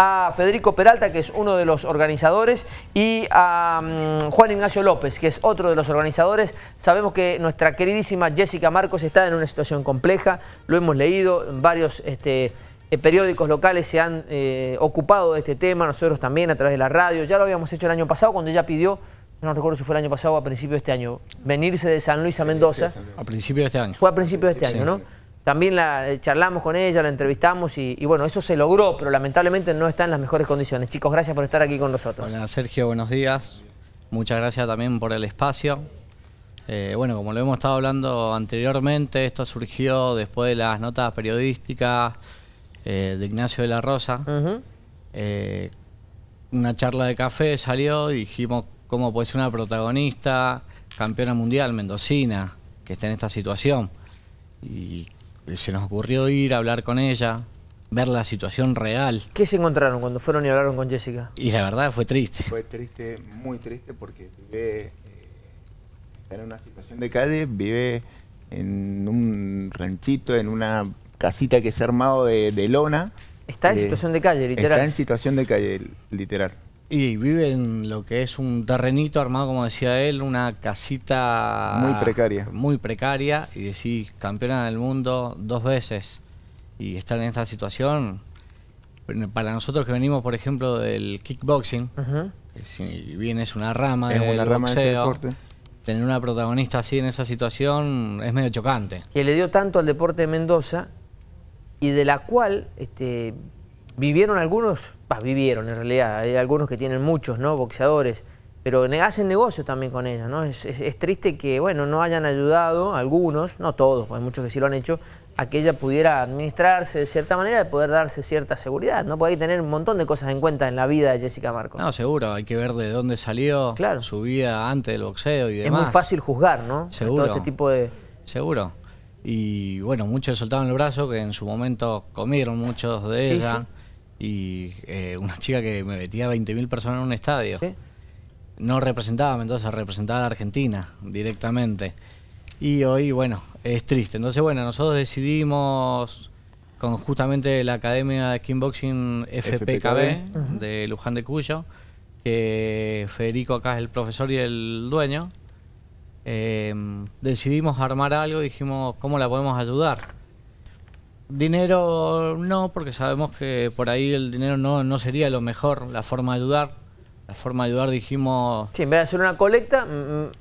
a Federico Peralta, que es uno de los organizadores, y a mm, Juan Ignacio López, que es otro de los organizadores. Sabemos que nuestra queridísima Jessica Marcos está en una situación compleja, lo hemos leído, en varios este, eh, periódicos locales se han eh, ocupado de este tema, nosotros también a través de la radio, ya lo habíamos hecho el año pasado cuando ella pidió no recuerdo si fue el año pasado o a principios de este año, venirse de San Luis a Mendoza. Este a principios de este año. Fue a principio de este año, ¿no? También la eh, charlamos con ella, la entrevistamos y, bueno, eso se logró, pero lamentablemente no está en las mejores condiciones. Chicos, gracias por estar aquí con nosotros. Hola Sergio, buenos días. Muchas gracias también por el espacio. Eh, bueno, como lo hemos estado hablando anteriormente, esto surgió después de las notas periodísticas eh, de Ignacio de la Rosa. una charla de café salió y dijimos cómo puede ser una protagonista, campeona mundial, mendocina, que está en esta situación. Y eh, se nos ocurrió ir a hablar con ella, ver la situación real. ¿Qué se encontraron cuando fueron y hablaron con Jessica? Y la verdad fue triste. Fue triste, muy triste, porque vive eh, en una situación de calle, vive en un ranchito, en una casita que se ha armado de, lona. Está en eh, situación de calle, literal. Está en situación de calle, literal. Y vive en lo que es un terrenito armado, como decía él, una casita... Muy precaria. Muy precaria, y decís, campeona del mundo dos veces, y estar en esta situación, para nosotros que venimos, por ejemplo, del kickboxing, si bien es una rama, del boxeo, tener una protagonista así en esa situación es medio chocante. Que le dio tanto al deporte de Mendoza, y de la cual... este ¿Vivieron algunos? vivieron en realidad, hay algunos que tienen muchos, ¿no? Boxeadores, pero hacen negocios también con ellos, ¿no? Es, triste que, bueno, no hayan ayudado algunos, no todos, hay muchos que sí lo han hecho, a que ella pudiera administrarse de cierta manera, de poder darse cierta seguridad, ¿no? Porque tener un montón de cosas en cuenta en la vida de Jessica Marcos. No, seguro, hay que ver de dónde salió claro. su vida antes del boxeo y demás. Es muy fácil juzgar, ¿no? Seguro. Todo este tipo de... Seguro. Y bueno, muchos soltaron el brazo, que en su momento comieron muchos de ella y eh, una chica que me metía 20.000 personas en un estadio. No representaba a Mendoza, representaba a Argentina directamente. Y hoy, bueno, es triste. Entonces, bueno, nosotros decidimos con justamente la Academia de Skinboxing FPKB, de Luján de Cuyo, que Federico acá es el profesor y el dueño, eh, decidimos armar algo y dijimos, ¿cómo la podemos ayudar? Dinero no, porque sabemos que por ahí el dinero no, sería lo mejor, la forma de ayudar. La forma de ayudar dijimos... Sí, en vez de hacer una colecta,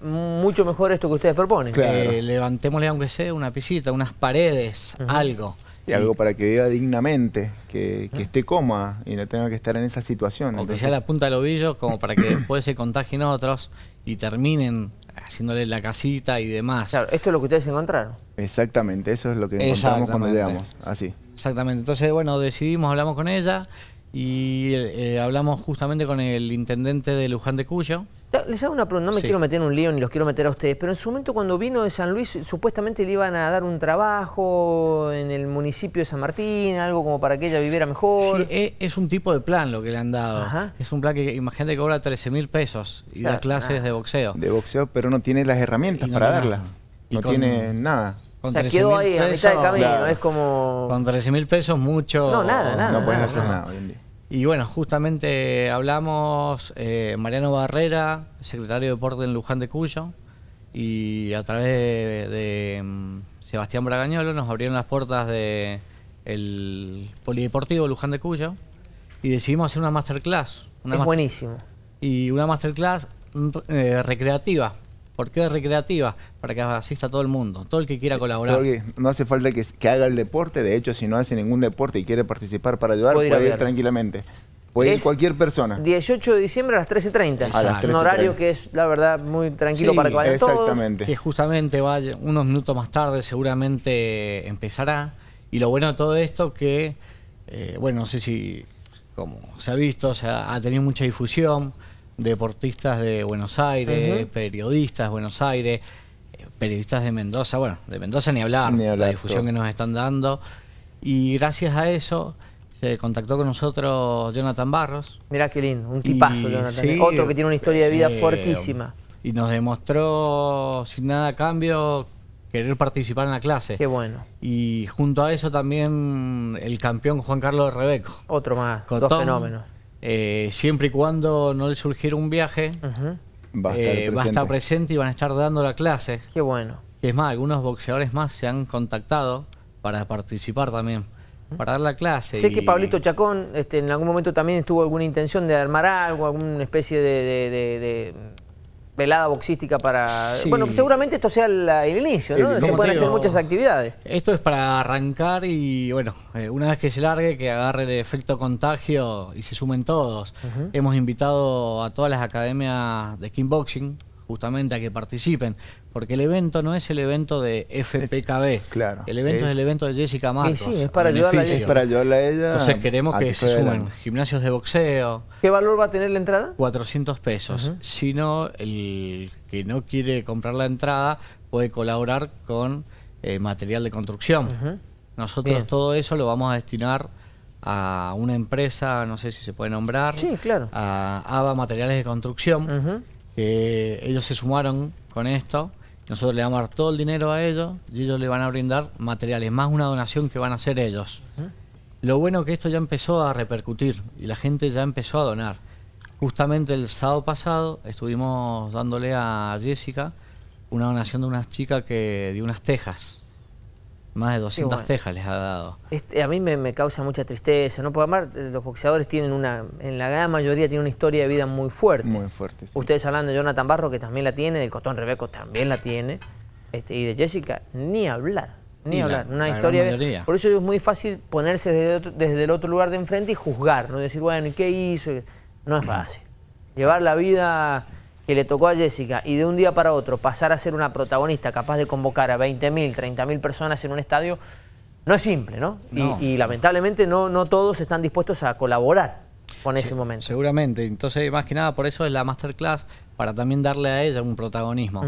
mucho mejor esto que ustedes proponen. Claro. Eh, levantémosle aunque sea una pisita, unas paredes, algo. Y algo para que viva dignamente, que, que, esté coma y no tenga que estar en esa situación. Aunque sea la punta del ovillo, como para que después se contagien otros y terminen haciéndole la casita y demás. Claro, esto es lo que ustedes encontraron. Exactamente, eso es lo que encontramos cuando llegamos, así. Exactamente, entonces bueno, decidimos, hablamos con ella y eh, hablamos justamente con el intendente de Luján de Cuyo, les hago una pregunta, no me quiero meter en un lío ni los quiero meter a ustedes, pero en su momento cuando vino de San Luis, supuestamente le iban a dar un trabajo en el municipio de San Martín, algo como para que ella viviera mejor. Sí, e, es un tipo de plan lo que le han dado. Es un plan que imagínate que cobra 13 mil pesos y da clases de boxeo. De boxeo, pero no tiene las herramientas para darlas. No, tiene nada. o quedó ahí a mitad de camino, es como... Con 13 mil pesos mucho... No, nada, nada. No puedes hacer nada hoy en día. Y bueno, justamente hablamos eh, Mariano Barrera, secretario de Deporte en Luján de Cuyo, y a través de, mm, Sebastián Bragañolo nos abrieron las puertas del Polideportivo Luján de Cuyo y decidimos hacer una masterclass. Una es buenísimo. Y una masterclass mm, eh, recreativa, ¿Por qué recreativa? Para que asista todo el mundo, todo el que quiera colaborar. no hace falta que, haga el deporte, de hecho, si no hace ningún deporte y quiere participar para ayudar, puede, ir, tranquilamente. Puede ir cualquier persona. 18 de diciembre a las 13.30. Un horario que es, la verdad, muy tranquilo para que exactamente. Que justamente vaya unos minutos más tarde, seguramente empezará. Y lo bueno de todo esto que, eh, bueno, no sé si como se ha visto, se ha tenido mucha difusión deportistas de Buenos Aires, periodistas de Buenos Aires, eh, periodistas de Mendoza, bueno, de Mendoza ni hablar, la difusión que nos están dando. Y gracias a eso se contactó con nosotros Jonathan Barros. Mirá qué lindo, un tipazo Jonathan, otro que tiene una historia de vida eh, fuertísima. Y nos demostró sin nada a cambio querer participar en la clase. Qué bueno. Y junto a eso también el campeón Juan Carlos Rebeco. Otro más, con dos fenómenos. Eh, siempre y cuando no le surgiera un viaje, va a estar, eh, presente. y van a estar dando la clase. Qué bueno. es más, algunos boxeadores más se han contactado para participar también, para dar la clase. Sé que Pablito Chacón este, en algún momento también estuvo alguna intención de armar algo, alguna especie de velada boxística para... Bueno, seguramente esto sea el inicio, ¿no? Eh, se pueden hacer muchas actividades. Esto es para arrancar y, bueno, eh, una vez que se largue, que agarre el efecto contagio y se sumen todos. Hemos invitado a todas las academias de kickboxing justamente a que participen, porque el evento no es el evento de FPKB, el evento es, el evento de Jessica Marcos. sí, es para, a Entonces queremos que, se sumen gimnasios de boxeo. ¿Qué valor va a tener la entrada? 400 pesos. Si no, el que no quiere comprar la entrada puede colaborar con eh, material de construcción. Nosotros todo eso lo vamos a destinar a una empresa, no sé si se puede nombrar, a ABA Materiales de Construcción que ellos se sumaron con esto. Nosotros le vamos a dar todo el dinero a ellos y ellos le van a brindar materiales, más una donación que van a hacer ellos. Lo bueno que esto ya empezó a repercutir y la gente ya empezó a donar. Justamente el sábado pasado estuvimos dándole a Jessica una donación de una chica que dio unas tejas. Más de 200 tejas les ha dado. Este, a mí me, causa mucha tristeza, ¿no? puedo amar, los boxeadores tienen una, en la gran mayoría tienen una historia de vida muy fuerte. Muy fuerte, Ustedes hablando de Jonathan Barro, que también la tiene, del Cotón Rebeco también la tiene, este, y de Jessica, ni hablar, ni hablar. una historia de, Por eso es muy fácil ponerse desde, el otro lugar de enfrente y juzgar, ¿no? Y decir, bueno, ¿y qué hizo? No es fácil. Llevar la vida que le tocó a Jessica y de un día para otro pasar a ser una protagonista capaz de convocar a 20.000, 30.000 personas en un estadio, no es simple, ¿no? Y, lamentablemente no, no todos están dispuestos a colaborar con ese momento. Seguramente, entonces más que nada por eso es la masterclass, para también darle a ella un protagonismo.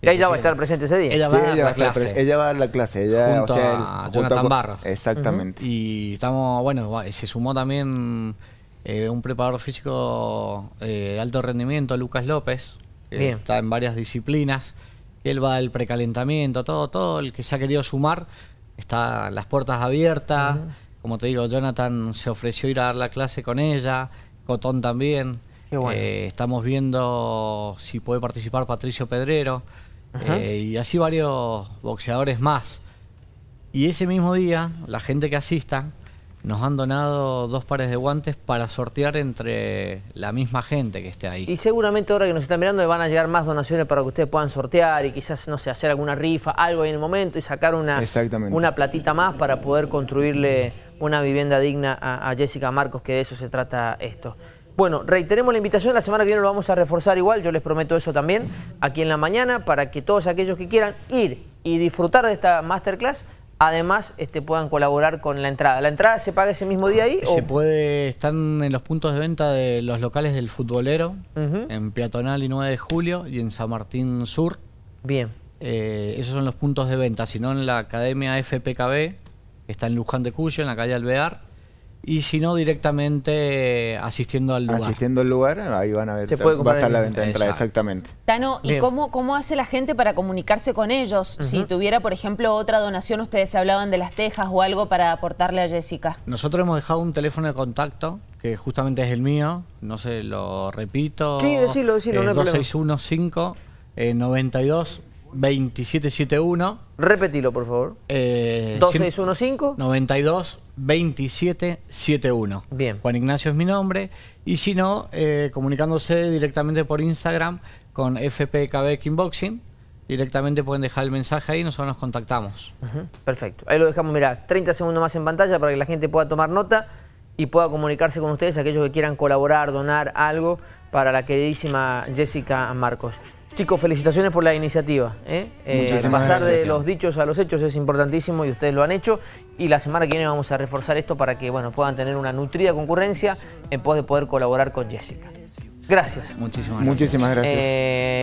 ella va a estar presente ese día. Ella va, a, la clase. ella va a la clase. Ella, junto a Jonathan Barros. Exactamente. Y estamos, bueno, se sumó también eh, un preparador físico de eh, alto rendimiento, Lucas López, está en varias disciplinas. Él va al precalentamiento, todo, todo el que se ha querido sumar, está las puertas abiertas. Como te digo, Jonathan se ofreció ir a dar la clase con ella, Cotón también. Eh, estamos viendo si puede participar Patricio Pedrero y así varios boxeadores más. Y ese mismo día, la gente que asista, nos han donado dos pares de guantes para sortear entre la misma gente que esté ahí. Y seguramente ahora que nos están mirando le van a llegar más donaciones para que ustedes puedan sortear y quizás, no sé, hacer alguna rifa, algo ahí en el momento y sacar una, una platita más para poder construirle una vivienda digna a, a, Jessica Marcos, que de eso se trata esto. Bueno, reiteremos la invitación, la semana que viene lo vamos a reforzar igual, yo les prometo eso también, aquí en la mañana, para que todos aquellos que quieran ir y disfrutar de esta masterclass además este, puedan colaborar con la entrada. ¿La entrada se paga ese mismo día ahí? Se puede, están en los puntos de venta de los locales del futbolero, en Peatonal y 9 de Julio y en San Martín Sur. Bien. Eh, esos son los puntos de venta, si no en la Academia FPKB, que está en Luján de Cuyo, en la calle Alvear, y si no, directamente eh, asistiendo al lugar. Asistiendo al lugar, ahí van a ver. Se puede va a estar la venta exactamente. Tano, ¿y cómo, cómo, hace la gente para comunicarse con ellos? Si tuviera, por ejemplo, otra donación, ustedes hablaban de las tejas o algo para aportarle a Jessica. Nosotros hemos dejado un teléfono de contacto, que justamente es el mío, no sé, lo repito. Sí, decilo, decilo, eh, no 2615 eh, 92 2771. Repetilo, por favor. Eh, 2615 92 2771. Bien. Juan Ignacio es mi nombre. Y si no, eh, comunicándose directamente por Instagram con FPKB inboxing Directamente pueden dejar el mensaje ahí y nosotros nos contactamos. Perfecto. Ahí lo dejamos, mira, 30 segundos más en pantalla para que la gente pueda tomar nota y pueda comunicarse con ustedes, aquellos que quieran colaborar, donar algo para la queridísima Jessica Marcos. Chicos, felicitaciones por la iniciativa. ¿eh? Eh, pasar de los dichos a los hechos es importantísimo y ustedes lo han hecho. Y la semana que viene vamos a reforzar esto para que bueno, puedan tener una nutrida concurrencia en pos de poder colaborar con Jessica. Gracias. Muchísimas gracias. Muchísimas gracias. Eh,